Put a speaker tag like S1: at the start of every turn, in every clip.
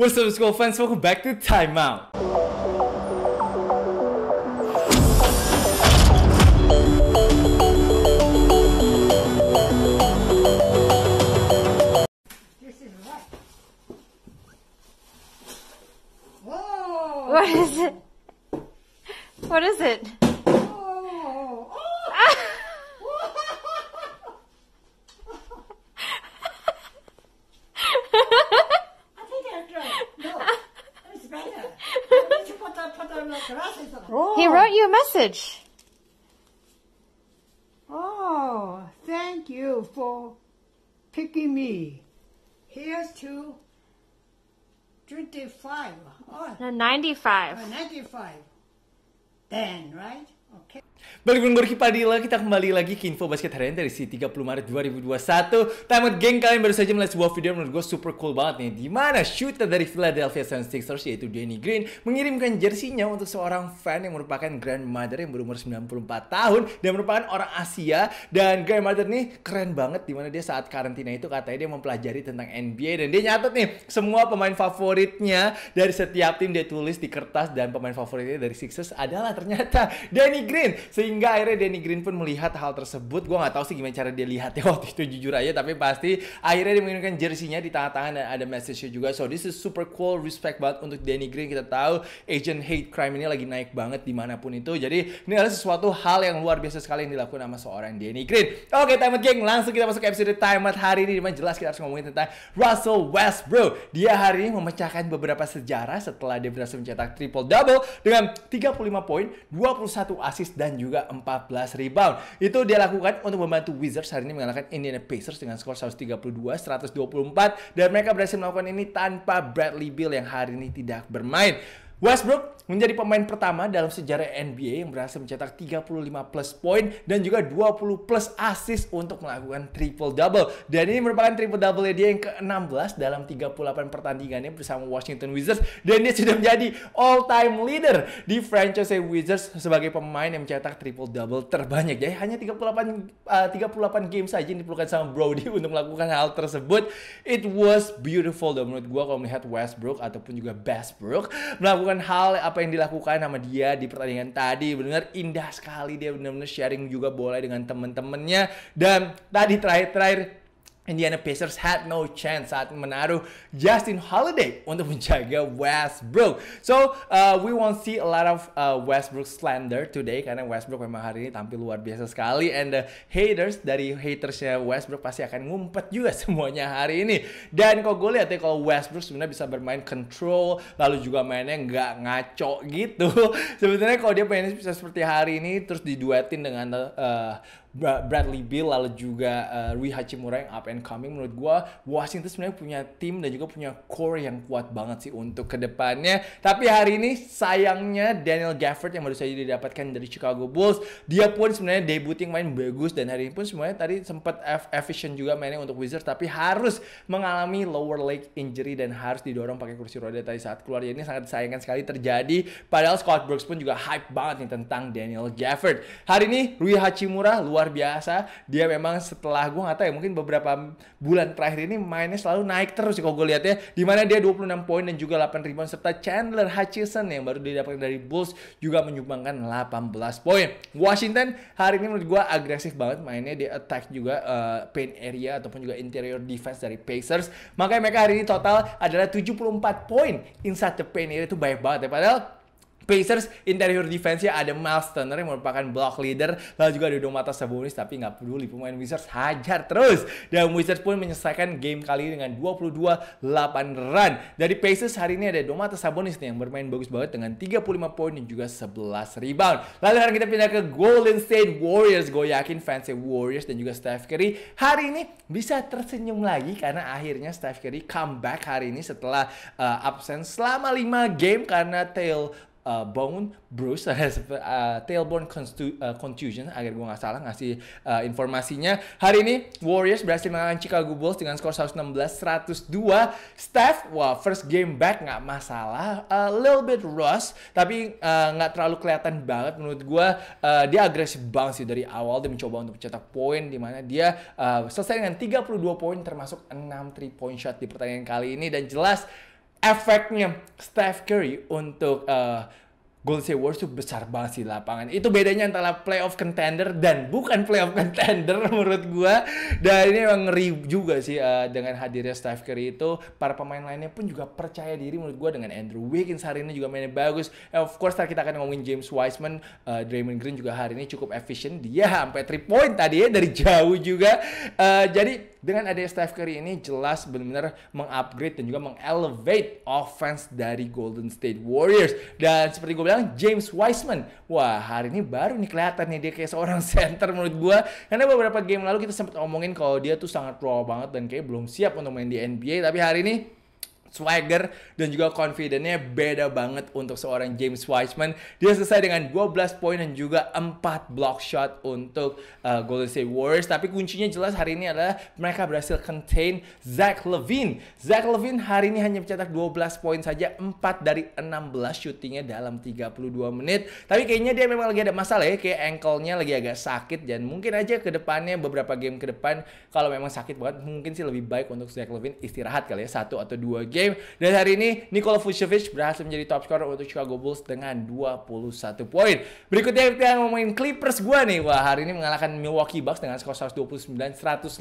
S1: What's up, school fans? Welcome back to Timeout. This is what? Whoa! What is it? What is it? message. Oh, thank you for picking me. Here's to 25. Oh, 95. 95. Then, right? Okay. Balik dengan Gorky Padilla, kita kembali lagi ke info basket harian dari si 30 Maret 2021 Time out geng, kalian baru saja melihat sebuah video menurut gue super cool banget nih Dimana shooter dari Philadelphia 76ers yaitu Danny Green Mengirimkan jersinya untuk seorang fan yang merupakan grandmother yang berumur 94 tahun Dan merupakan orang Asia Dan grandmother nih keren banget dimana dia saat karantina itu katanya dia mempelajari tentang NBA Dan dia nyatet nih semua pemain favoritnya dari setiap tim dia tulis di kertas Dan pemain favoritnya dari Sixers adalah ternyata Danny Green sehingga akhirnya Danny Green pun melihat hal tersebut gue nggak tahu sih gimana cara dia lihatnya waktu itu jujur aja tapi pasti akhirnya dia menggunakan jersinya di tangan-tangan dan ada message-nya juga so this is super cool respect banget untuk Danny Green kita tahu agent hate crime ini lagi naik banget dimanapun itu jadi ini adalah sesuatu hal yang luar biasa sekali yang dilakukan sama seorang Danny Green oke okay, time geng langsung kita masuk ke episode time out hari ini dimana jelas kita harus ngomongin tentang Russell Westbrook dia hari ini memecahkan beberapa sejarah setelah dia berhasil mencetak triple double dengan 35 poin 21 assist dan juga 14 rebound. Itu dia lakukan untuk membantu Wizards hari ini mengalahkan Indiana Pacers dengan skor 132-124 dan mereka berhasil melakukan ini tanpa Bradley Beal yang hari ini tidak bermain. Westbrook menjadi pemain pertama dalam sejarah NBA yang berhasil mencetak 35 plus poin dan juga 20 plus assist untuk melakukan triple double. Dan ini merupakan triple double dia yang ke-16 dalam 38 pertandingannya bersama Washington Wizards dan dia sudah menjadi all time leader di franchise Wizards sebagai pemain yang mencetak triple double terbanyak. Jadi hanya 38 uh, 38 game saja yang diperlukan sama Brody untuk melakukan hal tersebut. It was beautiful dan menurut gua kalau melihat Westbrook ataupun juga Westbrook melakukan melakukan hal apa yang dilakukan sama dia di pertandingan tadi benar indah sekali dia benar-benar sharing juga boleh dengan temen-temennya dan tadi terakhir-terakhir Indiana Pacers had no chance saat menaruh Justin Holiday untuk menjaga Westbrook. So uh, we won't see a lot of uh, Westbrook slander today karena Westbrook memang hari ini tampil luar biasa sekali and the uh, haters dari hatersnya Westbrook pasti akan ngumpet juga semuanya hari ini. Dan kok gue lihat ya kalau Westbrook sebenarnya bisa bermain control lalu juga mainnya nggak ngaco gitu. sebenarnya kalau dia mainnya bisa seperti hari ini terus diduetin dengan uh, Bradley Beal lalu juga uh, Rui Hachimura yang up and coming menurut gue Washington sebenarnya punya tim dan juga punya core yang kuat banget sih untuk kedepannya tapi hari ini sayangnya Daniel Gafford yang baru saja didapatkan dari Chicago Bulls dia pun sebenarnya debuting main bagus dan hari ini pun semuanya tadi sempat efficient juga mainnya untuk Wizards tapi harus mengalami lower leg injury dan harus didorong pakai kursi roda tadi saat keluar ini sangat disayangkan sekali terjadi padahal Scott Brooks pun juga hype banget nih tentang Daniel Gafford hari ini Rui Hachimura luar luar biasa. Dia memang setelah gue nggak tahu ya mungkin beberapa bulan terakhir ini mainnya selalu naik terus sih kalau gue lihat ya. mana dia 26 poin dan juga 8 rebound serta Chandler Hutchison yang baru didapatkan dari Bulls juga menyumbangkan 18 poin. Washington hari ini menurut gue agresif banget mainnya dia attack juga uh, paint area ataupun juga interior defense dari Pacers. Makanya mereka hari ini total adalah 74 poin inside the paint area itu banyak banget ya. Padahal Pacers interior defense-nya ada Miles Turner yang merupakan block leader, lalu juga ada Domantas Sabonis tapi nggak peduli pemain Wizards hajar terus. Dan Wizards pun menyelesaikan game kali ini dengan 22-8 run. Dari Pacers hari ini ada Domata Sabonis nih yang bermain bagus banget dengan 35 poin dan juga 11 rebound. Lalu sekarang kita pindah ke Golden State Warriors. Gue yakin fansnya Warriors dan juga Steph Curry hari ini bisa tersenyum lagi karena akhirnya Steph Curry comeback hari ini setelah uh, absen selama 5 game karena tail uh, bone bruise, uh, tailbone uh, contusion, agar gue nggak salah ngasih uh, informasinya. Hari ini Warriors berhasil mengalahkan Chicago Bulls dengan skor 116-102. Steph, wah first game back nggak masalah, a little bit rust, tapi uh, nggak uh, terlalu kelihatan banget menurut gue. Uh, dia agresif banget sih dari awal, dia mencoba untuk mencetak poin, di mana dia uh, selesai dengan 32 poin termasuk 6 three point shot di pertandingan kali ini dan jelas efeknya Steph Curry untuk uh, Golden State Warriors itu besar banget sih lapangan. Itu bedanya antara playoff contender dan bukan playoff contender menurut gua. Dan ini emang ngeri juga sih uh, dengan hadirnya Steph Curry itu. Para pemain lainnya pun juga percaya diri menurut gua dengan Andrew Wiggins hari ini juga mainnya bagus. And eh, of course kita akan ngomongin James Wiseman, uh, Draymond Green juga hari ini cukup efisien. Dia sampai 3 point tadi ya dari jauh juga. Uh, jadi dengan adanya Steph Curry ini jelas benar-benar mengupgrade dan juga mengelevate offense dari Golden State Warriors. Dan seperti gue bilang, James Wiseman. Wah, hari ini baru nih kelihatan nih dia kayak seorang center menurut gue. Karena beberapa game lalu kita sempat ngomongin kalau dia tuh sangat raw banget dan kayak belum siap untuk main di NBA. Tapi hari ini swagger dan juga confidence-nya beda banget untuk seorang James Wiseman. Dia selesai dengan 12 poin dan juga 4 block shot untuk uh, Golden State Warriors. Tapi kuncinya jelas hari ini adalah mereka berhasil contain Zach Levine. Zach Levine hari ini hanya mencetak 12 poin saja, 4 dari 16 shootingnya dalam 32 menit. Tapi kayaknya dia memang lagi ada masalah ya, kayak ankle-nya lagi agak sakit dan mungkin aja ke depannya beberapa game ke depan kalau memang sakit banget mungkin sih lebih baik untuk Zach Levine istirahat kali ya, satu atau dua game game. Dan hari ini Nikola Vucevic berhasil menjadi top scorer untuk Chicago Bulls dengan 21 poin. Berikutnya kita akan ngomongin Clippers gue nih. Wah, hari ini mengalahkan Milwaukee Bucks dengan skor 129-105.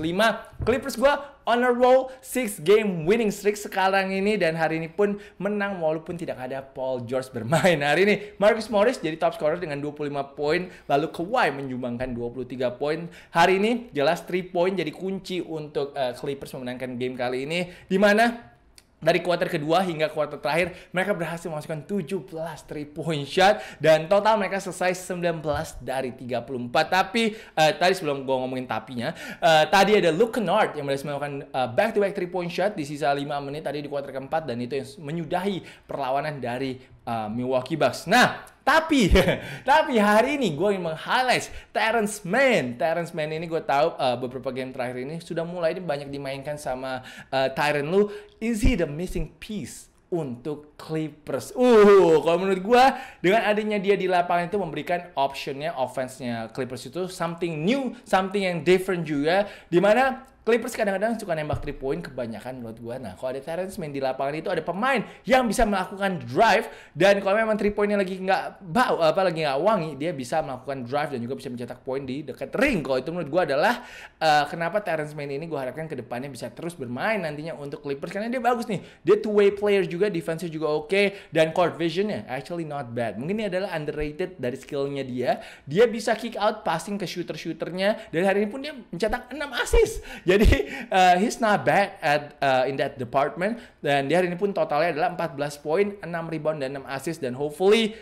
S1: Clippers gue on a roll 6 game winning streak sekarang ini dan hari ini pun menang walaupun tidak ada Paul George bermain. Hari ini Marcus Morris jadi top scorer dengan 25 poin, lalu Kawhi menyumbangkan 23 poin. Hari ini jelas 3 point jadi kunci untuk uh, Clippers memenangkan game kali ini di mana dari kuarter kedua hingga kuarter terakhir mereka berhasil memasukkan 17 three point shot dan total mereka selesai 19 dari 34 tapi uh, tadi sebelum gue ngomongin tapinya uh, tadi ada Luke Kennard yang berhasil melakukan uh, eh, back to back three point shot di sisa 5 menit tadi di kuarter keempat dan itu yang menyudahi perlawanan dari uh, Milwaukee Bucks. Nah, tapi tapi hari ini gue ingin meng-highlight Terrence Mann. Terrence Mann ini gue tahu uh, beberapa game terakhir ini sudah mulai ini banyak dimainkan sama uh, Tyron Lu. Is he the missing piece? untuk Clippers. Uh, kalau menurut gue dengan adanya dia di lapangan itu memberikan optionnya, offense-nya Clippers itu something new, something yang different juga. Dimana Clippers kadang-kadang suka nembak 3 point kebanyakan menurut gue. Nah, kalau ada Terrence main di lapangan itu ada pemain yang bisa melakukan drive dan kalau memang 3 pointnya lagi nggak bau apa lagi nggak wangi, dia bisa melakukan drive dan juga bisa mencetak poin di dekat ring. Kalau itu menurut gue adalah uh, kenapa Terrence main ini gue harapkan kedepannya bisa terus bermain nantinya untuk Clippers karena dia bagus nih. Dia two way player juga, defense juga oke okay, dan court visionnya actually not bad. Mungkin ini adalah underrated dari skillnya dia. Dia bisa kick out passing ke shooter-shooternya dan hari ini pun dia mencetak 6 assist. Jadi uh, he's not bad at uh, in that department dan dia hari ini pun totalnya adalah 14 poin, 6 rebound dan 6 assist dan hopefully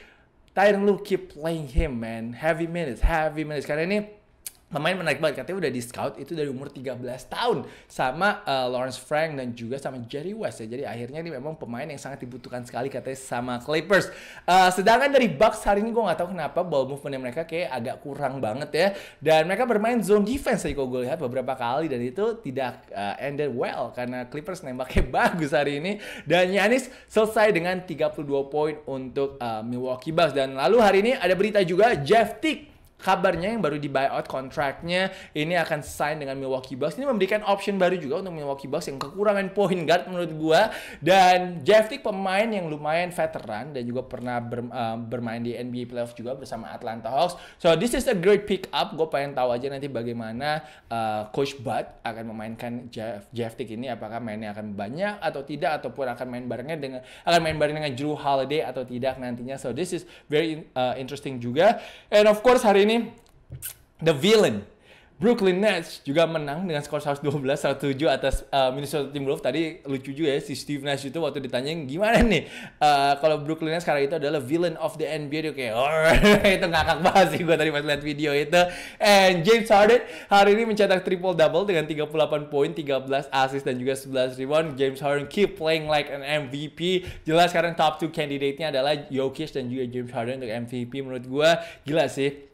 S1: Tyron lu keep playing him man. Heavy minutes, heavy minutes. Karena ini Pemain menarik banget, katanya udah di scout itu dari umur 13 tahun sama uh, Lawrence Frank dan juga sama Jerry West ya. Jadi akhirnya ini memang pemain yang sangat dibutuhkan sekali katanya sama Clippers. Uh, sedangkan dari Bucks hari ini gue gak tahu kenapa ball movementnya mereka kayak agak kurang banget ya. Dan mereka bermain zone defense tadi kalau gue lihat beberapa kali dan itu tidak uh, ended well karena Clippers nembaknya bagus hari ini. Dan Yanis selesai dengan 32 poin untuk uh, Milwaukee Bucks. Dan lalu hari ini ada berita juga Jeff Tick kabarnya yang baru di buyout kontraknya ini akan sign dengan Milwaukee Bucks ini memberikan option baru juga untuk Milwaukee Bucks yang kekurangan point guard menurut gua dan Jeff Tick pemain yang lumayan veteran dan juga pernah ber, uh, bermain di NBA playoff juga bersama Atlanta Hawks so this is a great pick up gua pengen tahu aja nanti bagaimana uh, Coach Bud akan memainkan Jeff Jeff Tick ini apakah mainnya akan banyak atau tidak ataupun akan main barengnya dengan akan main bareng dengan Drew Holiday atau tidak nantinya so this is very uh, interesting juga and of course hari ini ini The Villain. Brooklyn Nets juga menang dengan skor 112-107 atas uh, Minnesota Timberwolves. Tadi lucu juga ya si Steve Nash itu waktu ditanya gimana nih uh, kalau Brooklyn Nets sekarang itu adalah villain of the NBA dia kayak itu ngakak banget sih gue tadi pas lihat video itu. And James Harden hari ini mencetak triple double dengan 38 poin, 13 assist dan juga 11 rebound. James Harden keep playing like an MVP. Jelas sekarang top 2 candidate-nya adalah Jokic dan juga James Harden untuk MVP menurut gue. Gila sih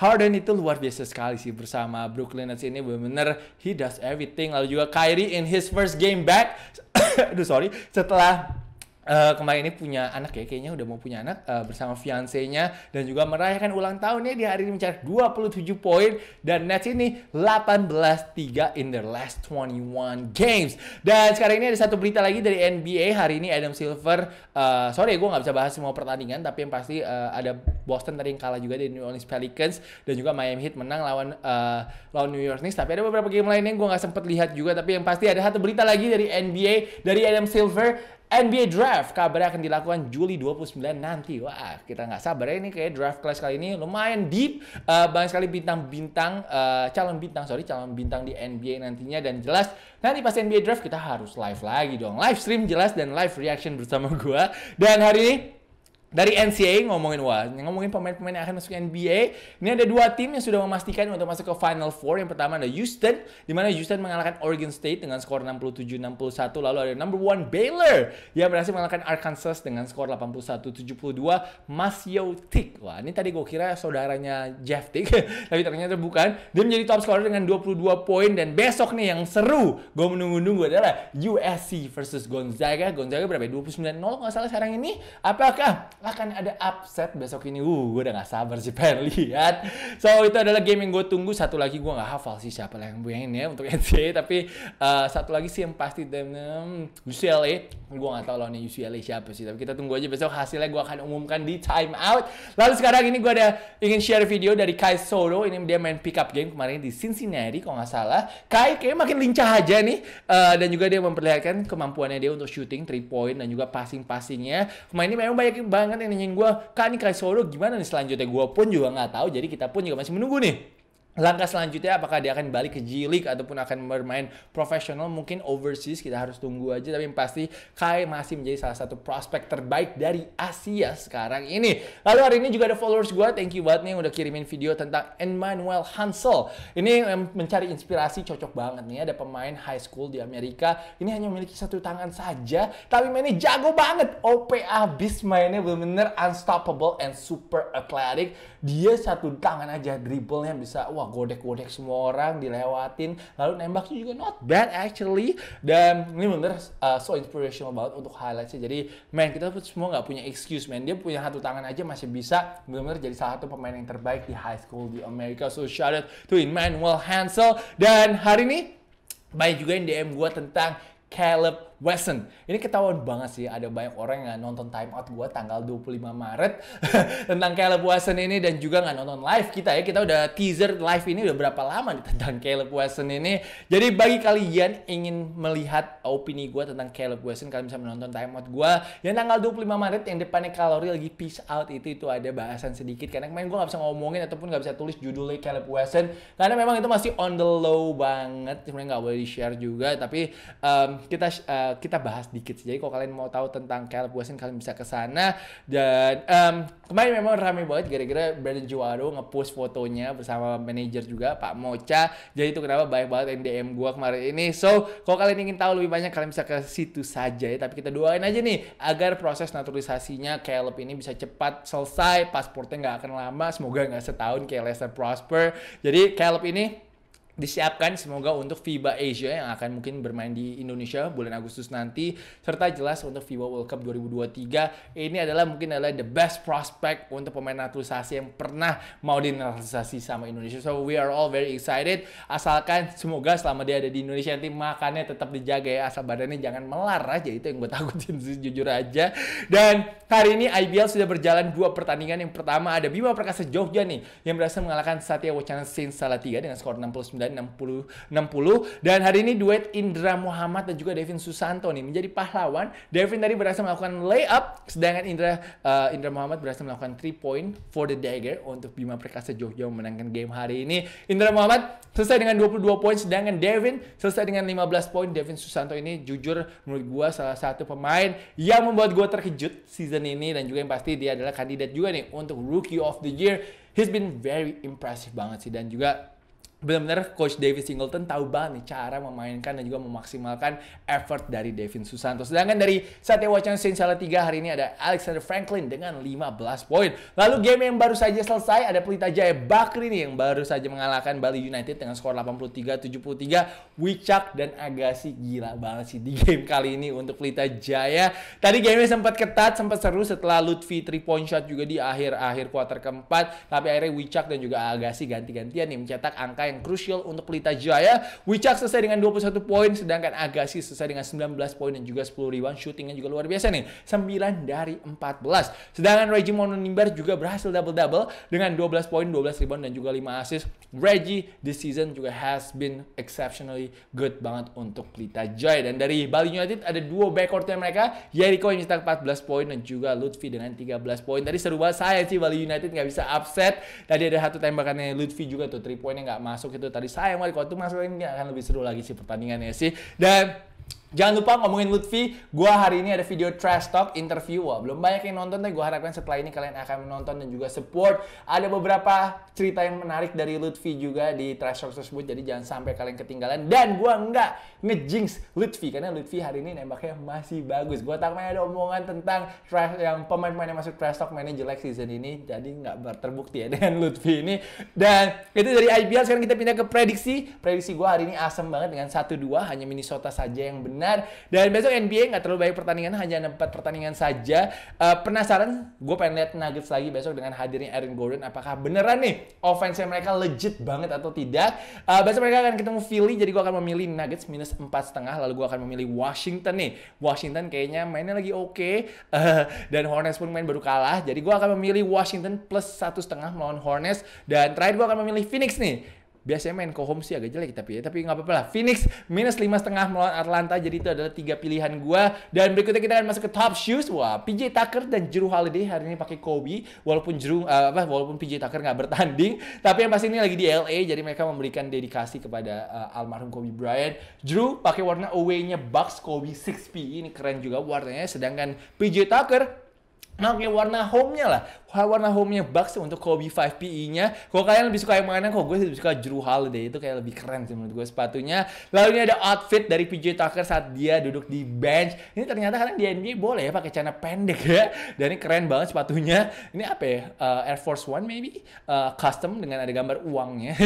S1: Harden itu luar biasa sekali sih bersama Brooklyn Nets ini benar-benar he does everything lalu juga Kyrie in his first game back aduh sorry setelah Uh, kemarin ini punya anak ya, kayaknya udah mau punya anak uh, bersama fiancenya dan juga merayakan ulang tahunnya di hari ini mencari 27 poin dan Nets ini 18-3 in the last 21 games. Dan sekarang ini ada satu berita lagi dari NBA hari ini Adam Silver, uh, sorry gue gak bisa bahas semua pertandingan tapi yang pasti uh, ada Boston tadi yang kalah juga dari New Orleans Pelicans dan juga Miami Heat menang lawan uh, lawan New York Knicks. Tapi ada beberapa game lainnya yang gue gak sempet lihat juga tapi yang pasti ada satu berita lagi dari NBA dari Adam Silver NBA Draft kabarnya akan dilakukan Juli 29 nanti. Wah, kita nggak sabar ya ini kayak draft class kali ini lumayan deep. Uh, banyak sekali bintang-bintang, uh, calon bintang, sorry, calon bintang di NBA nantinya. Dan jelas, nanti pas NBA Draft kita harus live lagi dong. Live stream jelas dan live reaction bersama gue Dan hari ini dari NCA ngomongin wah ngomongin pemain-pemain yang akan masuk NBA ini ada dua tim yang sudah memastikan untuk masuk ke Final Four yang pertama ada Houston di mana Houston mengalahkan Oregon State dengan skor 67-61 lalu ada number one Baylor yang berhasil mengalahkan Arkansas dengan skor 81-72 Masio Tick wah ini tadi gue kira saudaranya Jeff Tick tapi ternyata bukan dia menjadi top scorer dengan 22 poin dan besok nih yang seru gue menunggu-nunggu adalah USC versus Gonzaga Gonzaga berapa 29-0 ya? nggak salah sekarang ini apakah akan ada upset besok ini. Uh, gue udah gak sabar sih pengen lihat. So, itu adalah game yang gue tunggu. Satu lagi gue gak hafal sih siapa lah yang ini ya untuk NCAA. Tapi uh, satu lagi sih yang pasti um, UCLA. Gue gak tau lawannya UCLA siapa sih. Tapi kita tunggu aja besok hasilnya gue akan umumkan di time out. Lalu sekarang ini gue ada ingin share video dari Kai Solo. Ini dia main pickup game kemarin di Cincinnati kalau gak salah. Kai kayaknya makin lincah aja nih. Uh, dan juga dia memperlihatkan kemampuannya dia untuk shooting, 3 point, dan juga passing-passingnya. Kemarin ini memang banyak banget banget yang nanyain gue, Kak ini Christ gimana nih selanjutnya? Gue pun juga nggak tahu, jadi kita pun juga masih menunggu nih. Langkah selanjutnya apakah dia akan balik ke G League ataupun akan bermain profesional mungkin overseas kita harus tunggu aja tapi yang pasti Kai masih menjadi salah satu prospek terbaik dari Asia sekarang ini. Lalu hari ini juga ada followers gue, thank you banget nih udah kirimin video tentang Emmanuel Hansel. Ini mencari inspirasi cocok banget nih ada pemain high school di Amerika. Ini hanya memiliki satu tangan saja tapi mainnya jago banget. OP abis mainnya bener-bener unstoppable and super athletic. Dia satu tangan aja dribblenya bisa wah wah godek-godek semua orang, dilewatin, lalu nembaknya juga not bad actually. Dan ini bener uh, so inspirational banget untuk highlightsnya. Jadi man kita semua nggak punya excuse man, dia punya satu tangan aja masih bisa bener-bener jadi salah satu pemain yang terbaik di high school di Amerika. So shout out to Emmanuel Hansel dan hari ini banyak juga yang DM gue tentang Caleb Wesson. Ini ketahuan banget sih, ada banyak orang yang nonton time out gue tanggal 25 Maret tentang Caleb Wesson ini dan juga nggak nonton live kita ya. Kita udah teaser live ini udah berapa lama nih tentang Caleb Wesson ini. Jadi bagi kalian ingin melihat opini gue tentang Caleb Wesson, kalian bisa menonton time out gue yang tanggal 25 Maret yang depannya kalori lagi peace out itu itu ada bahasan sedikit karena kemarin gue gak bisa ngomongin ataupun gak bisa tulis judulnya Caleb Wesson karena memang itu masih on the low banget sebenarnya nggak boleh di share juga tapi um, kita uh, kita bahas dikit saja. Jadi kalau kalian mau tahu tentang Caleb Wilson kalian bisa ke sana dan um, kemarin memang ramai banget gara-gara Brandon nge ngepost fotonya bersama manajer juga Pak Mocha. Jadi itu kenapa banyak banget yang DM gua kemarin ini. So, kalau kalian ingin tahu lebih banyak kalian bisa ke situ saja ya, tapi kita doain aja nih agar proses naturalisasinya Caleb ini bisa cepat selesai, pasportnya nggak akan lama, semoga nggak setahun kayak Lester Prosper. Jadi Caleb ini disiapkan semoga untuk FIBA Asia yang akan mungkin bermain di Indonesia bulan Agustus nanti serta jelas untuk FIBA World Cup 2023 ini adalah mungkin adalah the best prospect untuk pemain naturalisasi yang pernah mau dinaturalisasi sama Indonesia so we are all very excited asalkan semoga selama dia ada di Indonesia nanti makannya tetap dijaga ya asal badannya jangan melar aja itu yang gue takutin sih jujur aja dan hari ini IBL sudah berjalan dua pertandingan yang pertama ada Bima Perkasa Jogja nih yang berhasil mengalahkan Satya Wacana Sin Salatiga dengan skor 69 dan 60 60 dan hari ini duet Indra Muhammad dan juga Devin Susanto nih menjadi pahlawan. Devin tadi berhasil melakukan layup sedangkan Indra uh, Indra Muhammad berhasil melakukan 3 point for the dagger untuk Bima Perkasa Jogja memenangkan game hari ini. Indra Muhammad selesai dengan 22 poin sedangkan Devin selesai dengan 15 poin. Devin Susanto ini jujur menurut gue salah satu pemain yang membuat gue terkejut season ini dan juga yang pasti dia adalah kandidat juga nih untuk rookie of the year. He's been very impressive banget sih dan juga benar-benar coach David Singleton tahu banget nih cara memainkan dan juga memaksimalkan effort dari Devin Susanto. Sedangkan dari Satya Wacana Sinsala 3 hari ini ada Alexander Franklin dengan 15 poin. Lalu game yang baru saja selesai ada Pelita Jaya Bakri nih yang baru saja mengalahkan Bali United dengan skor 83-73. Wicak dan Agassi gila banget sih di game kali ini untuk Pelita Jaya. Tadi gamenya sempat ketat, sempat seru setelah Lutfi 3 point shot juga di akhir-akhir kuarter keempat. Tapi akhirnya Wicak dan juga Agassi ganti-gantian nih mencetak angka yang yang krusial untuk Pelita Jaya. Wicak selesai dengan 21 poin, sedangkan Agassi selesai dengan 19 poin dan juga 10 rebound. Shootingnya juga luar biasa nih, 9 dari 14. Sedangkan Reggie Mononimber juga berhasil double-double dengan 12 poin, 12 rebound, dan juga 5 assist. Reggie this season juga has been exceptionally good banget untuk Pelita Jaya. Dan dari Bali United ada dua backcourtnya mereka, Jericho yang cetak 14 poin dan juga Lutfi dengan 13 poin. Tadi seru banget saya sih Bali United nggak bisa upset. Tadi ada satu tembakannya Lutfi juga tuh, 3 poinnya nggak masuk masuk itu tadi sayang Wali kalau itu masuk ini akan lebih seru lagi sih pertandingannya sih dan Jangan lupa ngomongin Lutfi, gue hari ini ada video Trash Talk interview. Wah, belum banyak yang nonton, tapi gue harapkan setelah ini kalian akan menonton dan juga support. Ada beberapa cerita yang menarik dari Lutfi juga di Trash Talk tersebut, jadi jangan sampai kalian ketinggalan. Dan gue nggak ngejinx Lutfi, karena Lutfi hari ini nembaknya masih bagus. Gue takutnya ada omongan tentang trash, yang pemain-pemain yang masuk Trash Talk mainnya jelek season ini, jadi nggak terbukti ya dengan Lutfi ini. Dan itu dari IPL, sekarang kita pindah ke prediksi. Prediksi gue hari ini asem banget dengan 1-2, hanya Minnesota saja yang benar benar. Dan besok NBA nggak terlalu banyak pertandingan, hanya empat pertandingan saja. Uh, penasaran? Gue pengen lihat Nuggets lagi besok dengan hadirnya Aaron Gordon. Apakah beneran nih offense mereka legit banget atau tidak? Uh, besok mereka akan ketemu Philly, jadi gue akan memilih Nuggets minus empat setengah. Lalu gue akan memilih Washington nih. Washington kayaknya mainnya lagi oke. Okay. Uh, eh, dan Hornets pun main baru kalah. Jadi gue akan memilih Washington plus satu setengah melawan Hornets. Dan terakhir gue akan memilih Phoenix nih biasanya main ke home sih agak jelek tapi ya, tapi nggak apa-apa lah Phoenix minus lima setengah melawan Atlanta jadi itu adalah tiga pilihan gua dan berikutnya kita akan masuk ke top shoes wah PJ Tucker dan Drew Holiday hari ini pakai Kobe walaupun Drew uh, eh, apa walaupun PJ Tucker nggak bertanding tapi yang pasti ini lagi di LA jadi mereka memberikan dedikasi kepada uh, almarhum Kobe Bryant Drew pakai warna away-nya Bucks Kobe 6P ini keren juga warnanya sedangkan PJ Tucker Nah, oke, warna home-nya lah. Warna home-nya Bucks untuk Kobe 5 PE-nya. Kalau kalian lebih suka yang mana, kalau gue lebih suka Drew Holiday. Itu kayak lebih keren sih menurut gue sepatunya. Lalu ini ada outfit dari PJ Tucker saat dia duduk di bench. Ini ternyata kadang di NBA boleh ya pakai celana pendek ya. Dan ini keren banget sepatunya. Ini apa ya? Uh, Air Force One maybe? Uh, custom dengan ada gambar uangnya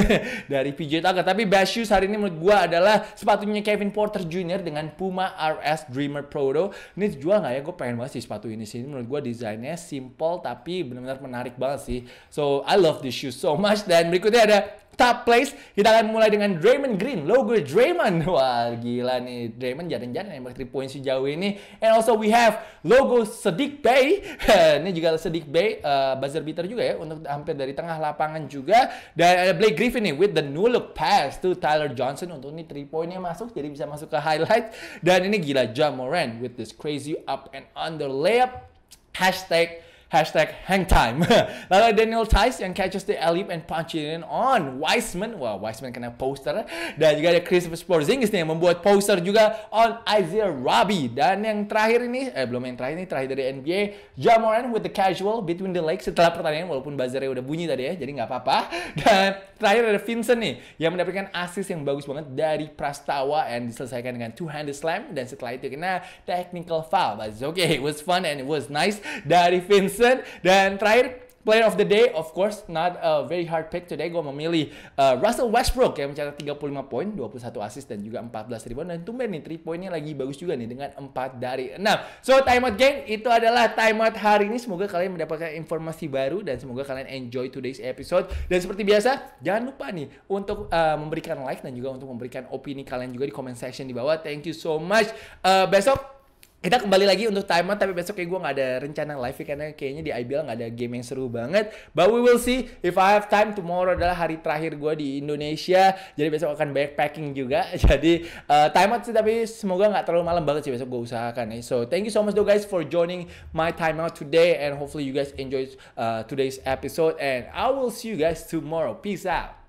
S1: dari PJ Tucker. Tapi best shoes hari ini menurut gue adalah sepatunya Kevin Porter Jr. dengan Puma RS Dreamer Proto. Ini jual nggak ya? Gue pengen banget sih sepatu ini sih. Ini menurut gue design desainnya simple tapi benar-benar menarik banget sih. So I love this shoe so much dan berikutnya ada top place. Kita akan mulai dengan Draymond Green, logo Draymond. Wah, gila nih. Draymond jarang-jarang yang -jarang 3 poin sejauh ini. And also we have logo Sedik Bay. ini juga Sedik Bay, uh, buzzer beater juga ya, untuk hampir dari tengah lapangan juga. Dan ada Blake Griffin nih, with the new look pass to Tyler Johnson. Untuk ini 3 pointnya masuk, jadi bisa masuk ke highlight. Dan ini gila, John Moran with this crazy up and under layup hashtag Hashtag hang time. Lalu Daniel Tice yang catches the alley and punch it in on Wiseman. Wah, wow, Wiseman kena poster. Eh. Dan juga ada Christopher Sporzingis nih yang membuat poster juga on Isaiah Robbie. Dan yang terakhir ini, eh belum yang terakhir ini, terakhir dari NBA, Jamoran with the casual between the legs setelah pertandingan walaupun buzzernya udah bunyi tadi ya, jadi nggak apa-apa. Dan terakhir ada Vincent nih yang mendapatkan assist yang bagus banget dari Prastawa and diselesaikan dengan two-handed slam dan setelah itu kena technical foul. But it's okay, it was fun and it was nice dari Vincent dan terakhir Player of the day, of course, not a very hard pick today. Gue memilih uh, Russell Westbrook yang mencatat 35 poin, 21 assist dan juga 14 rebound. Dan tumben nih, 3 poinnya lagi bagus juga nih dengan 4 dari 6. So, timeout geng, itu adalah timeout hari ini. Semoga kalian mendapatkan informasi baru dan semoga kalian enjoy today's episode. Dan seperti biasa, jangan lupa nih untuk uh, memberikan like dan juga untuk memberikan opini kalian juga di comment section di bawah. Thank you so much. Uh, besok kita kembali lagi untuk time tapi besok kayak gue nggak ada rencana live ya, karena kayaknya di IBL nggak ada game yang seru banget but we will see if I have time tomorrow adalah hari terakhir gue di Indonesia jadi besok akan backpacking juga jadi uh, eh, time sih tapi semoga nggak terlalu malam banget sih besok gue usahakan eh. so thank you so much though guys for joining my time out today and hopefully you guys enjoy uh, eh, today's episode and I will see you guys tomorrow peace out